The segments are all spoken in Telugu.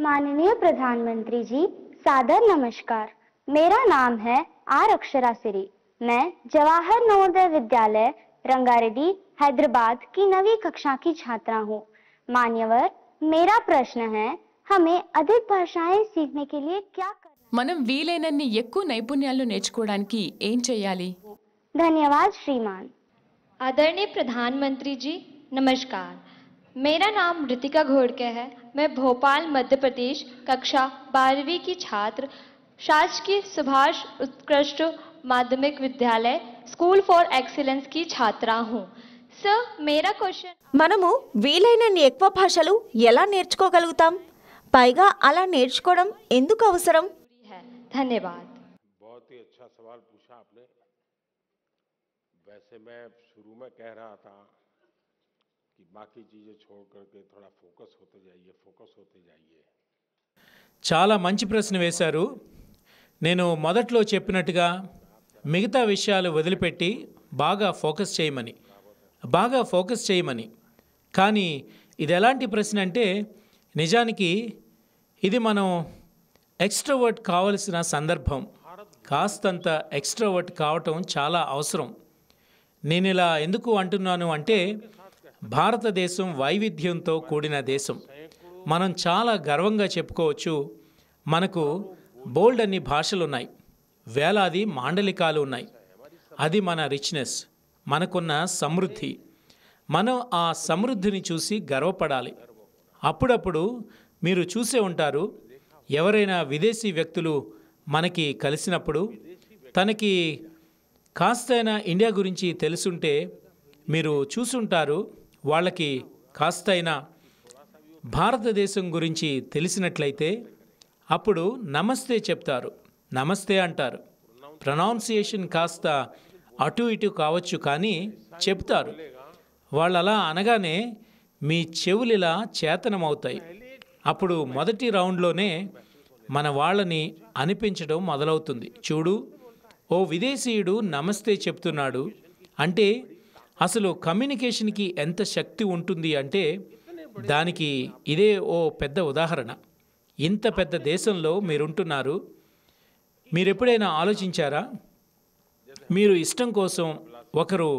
माननीय प्रधानमंत्री जी सादर नमस्कार मेरा नाम है आर अक्षरा सिरी मैं जवाहर नवोदय विद्यालय रंगारेड्डी हैदराबाद की नवी कक्षा की छात्रा हूँ मान्यवर मेरा प्रश्न है हमें अधिक भाषाएं सीखने के लिए क्या कर मन వీలైనన్ని नैपुण्या धन्यवाद श्रीमान आदरणीय प्रधानमंत्री जी नमस्कार मेरा नाम ऋतिका घोड़के है मैं भोपाल मध्य प्रदेश कक्षा बारहवीं की छात्र शासकीय सुभाष उत्कृष्ट माध्यमिक विद्यालय स्कूल फॉर एक्सीलेंस की छात्रा हूँ सर मेरा क्वेश्चन मन वील भाषा భాషలు पैगा अला పైగా అలా धन्यवाद बहुत ही अच्छा सवाल पूछा आपने वैसे मैं शुरू में कह रहा था బాకీ చీజే చాలా మంచి ప్రశ్న వేశారు నేను మొదట్లో చెప్పినట్టుగా మిగతా విషయాలు వదిలిపెట్టి బాగా ఫోకస్ చేయమని బాగా ఫోకస్ చేయమని కానీ ఇది ఎలాంటి ప్రశ్న అంటే నిజానికి ఇది మనం ఎక్స్ట్రావర్ట్ కావలసిన సందర్భం కాస్తంత ఎక్స్ట్రావర్ట్ కావటం చాలా అవసరం నేను ఇలా ఎందుకు అంటున్నాను అంటే భారతదేశం వైవిధ్యంతో కూడిన దేశం మనం చాలా గర్వంగా చెప్పుకోవచ్చు మనకు బోల్డ్ అన్ని భాషలున్నాయి వేలాది మాండలికాలు ఉన్నాయి అది మన రిచ్నెస్ మనకున్న సమృద్ధి మనం ఆ సమృద్ధిని చూసి గర్వపడాలి అప్పుడప్పుడు మీరు చూసే ఉంటారు ఎవరైనా విదేశీ వ్యక్తులు మనకి కలిసినప్పుడు తనకి కాస్తైనా ఇండియా గురించి తెలుసుంటే మీరు చూసుంటారు వాళ్ళకి కాస్తైనా భారతదేశం గురించి తెలిసినట్లయితే అప్పుడు నమస్తే చెప్తారు నమస్తే అంటారు ప్రొనౌన్సియేషన్ కాస్త అటు ఇటు కావచ్చు కానీ చెప్తారు వాళ్ళు అలా అనగానే మీ చెవులిలా చేతనమవుతాయి అప్పుడు మొదటి రౌండ్లోనే మన వాళ్ళని అనిపించడం మొదలవుతుంది చూడు ఓ విదేశీయుడు నమస్తే చెప్తున్నాడు అంటే అసలు కమ్యూనికేషన్కి ఎంత శక్తి ఉంటుంది అంటే దానికి ఇదే ఓ పెద్ద ఉదాహరణ ఇంత పెద్ద దేశంలో మీరుంటున్నారు మీరు ఎప్పుడైనా ఆలోచించారా మీరు ఇష్టం కోసం ఒకరు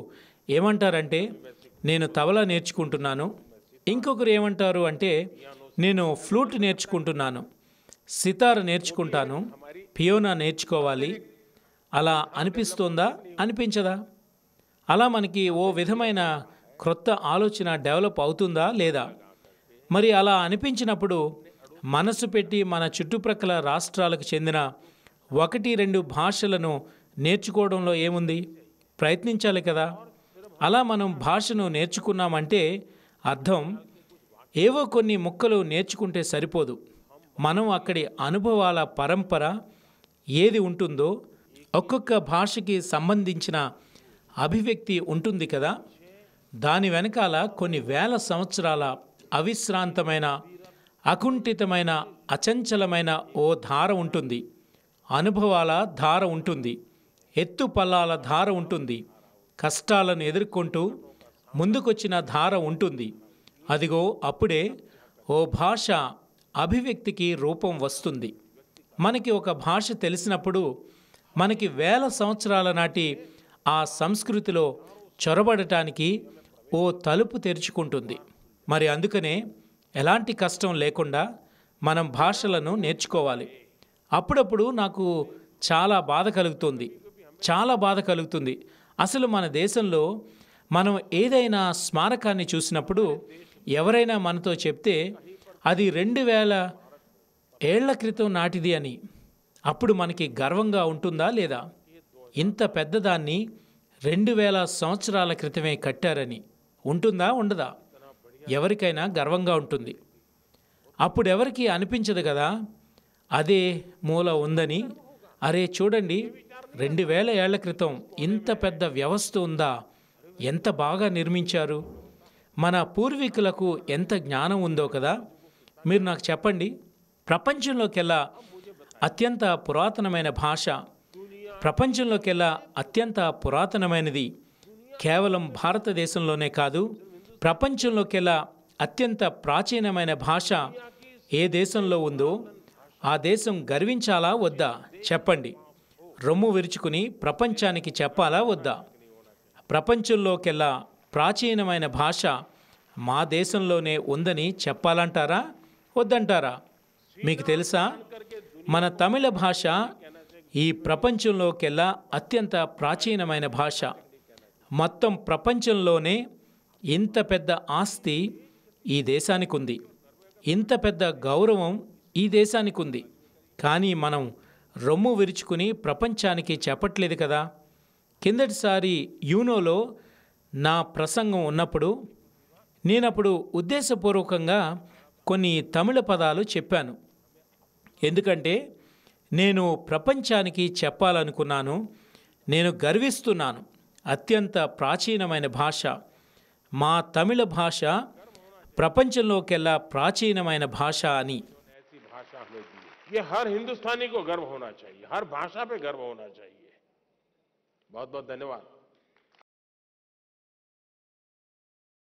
ఏమంటారంటే నేను తబలా నేర్చుకుంటున్నాను ఇంకొకరు ఏమంటారు అంటే నేను ఫ్లూట్ నేర్చుకుంటున్నాను సితార్ నేర్చుకుంటాను పియోనా నేర్చుకోవాలి అలా అనిపిస్తోందా అనిపించదా అలా మనకి ఓ విధమైన క్రొత్త ఆలోచన డెవలప్ అవుతుందా లేదా మరి అలా అనిపించినప్పుడు మనసు పెట్టి మన చుట్టుప్రక్కల రాష్ట్రాలకు చెందిన ఒకటి రెండు భాషలను నేర్చుకోవడంలో ఏముంది ప్రయత్నించాలి కదా అలా మనం భాషను నేర్చుకున్నామంటే అర్థం ఏవో కొన్ని ముక్కలు నేర్చుకుంటే సరిపోదు మనం అక్కడి అనుభవాల పరంపర ఏది ఉంటుందో ఒక్కొక్క భాషకి సంబంధించిన అభివ్యక్తి ఉంటుంది కదా దాని వెనకాల కొన్ని వేల సంవత్సరాల అవిశ్రాంతమైన అకుంఠితమైన అచంచలమైన ఓ ధార ఉంటుంది అనుభవాల ధార ఉంటుంది ఎత్తుపల్లాల ధార ఉంటుంది కష్టాలను ఎదుర్కొంటూ ముందుకొచ్చిన ధార ఉంటుంది అదిగో అప్పుడే ఓ భాష అభివ్యక్తికి రూపం వస్తుంది మనకి ఒక భాష తెలిసినప్పుడు మనకి వేల సంవత్సరాల నాటి ఆ సంస్కృతిలో చొరబడటానికి ఓ తలుపు తెరుచుకుంటుంది మరి అందుకనే ఎలాంటి కష్టం లేకుండా మనం భాషలను నేర్చుకోవాలి అప్పుడప్పుడు నాకు చాలా బాధ కలుగుతుంది చాలా బాధ కలుగుతుంది అసలు మన దేశంలో మనం ఏదైనా స్మారకాన్ని చూసినప్పుడు ఎవరైనా మనతో చెప్తే అది రెండు వేల ఏళ్ల క్రితం నాటిది అని అప్పుడు మనకి గర్వంగా ఉంటుందా లేదా ఇంత పెద్దదాన్ని రెండు వేల సంవత్సరాల క్రితమే కట్టారని ఉంటుందా ఉండదా ఎవరికైనా గర్వంగా ఉంటుంది అప్పుడెవరికి అనిపించదు కదా అదే మూల ఉందని అరే చూడండి రెండు వేల ఏళ్ల క్రితం ఇంత పెద్ద వ్యవస్థ ఉందా ఎంత బాగా నిర్మించారు మన పూర్వీకులకు ఎంత జ్ఞానం ఉందో కదా మీరు నాకు చెప్పండి ప్రపంచంలోకెల్లా అత్యంత పురాతనమైన భాష ప్రపంచంలోకెల్లా అత్యంత పురాతనమైనది కేవలం భారతదేశంలోనే కాదు ప్రపంచంలోకెల్లా అత్యంత ప్రాచీనమైన భాష ఏ దేశంలో ఉందో ఆ దేశం గర్వించాలా వద్దా చెప్పండి రొమ్ము విరుచుకుని ప్రపంచానికి చెప్పాలా వద్దా ప్రపంచంలోకెల్లా ప్రాచీనమైన భాష మా దేశంలోనే ఉందని చెప్పాలంటారా వద్దంటారా మీకు తెలుసా మన తమిళ భాష ఈ ప్రపంచంలోకెల్లా అత్యంత ప్రాచీనమైన భాష మొత్తం ప్రపంచంలోనే ఇంత పెద్ద ఆస్తి ఈ దేశానికి ఉంది ఇంత పెద్ద గౌరవం ఈ దేశానికి ఉంది కానీ మనం రొమ్ము విరుచుకుని ప్రపంచానికి చెప్పట్లేదు కదా కిందటిసారి యూనోలో నా ప్రసంగం ఉన్నప్పుడు నేనప్పుడు ఉద్దేశపూర్వకంగా కొన్ని తమిళ పదాలు చెప్పాను ఎందుకంటే నేను ప్రపంచానికి చెప్పాలనుకున్నాను నేను గర్విస్తున్నాను అత్యంత ప్రాచీనమైన భాష మా తమిళ భాష ప్రపంచంలోకెల్లా ప్రాచీనమైన భాష అని ये हर हिंदुस्तानी को గర్వం होना चाहिए हर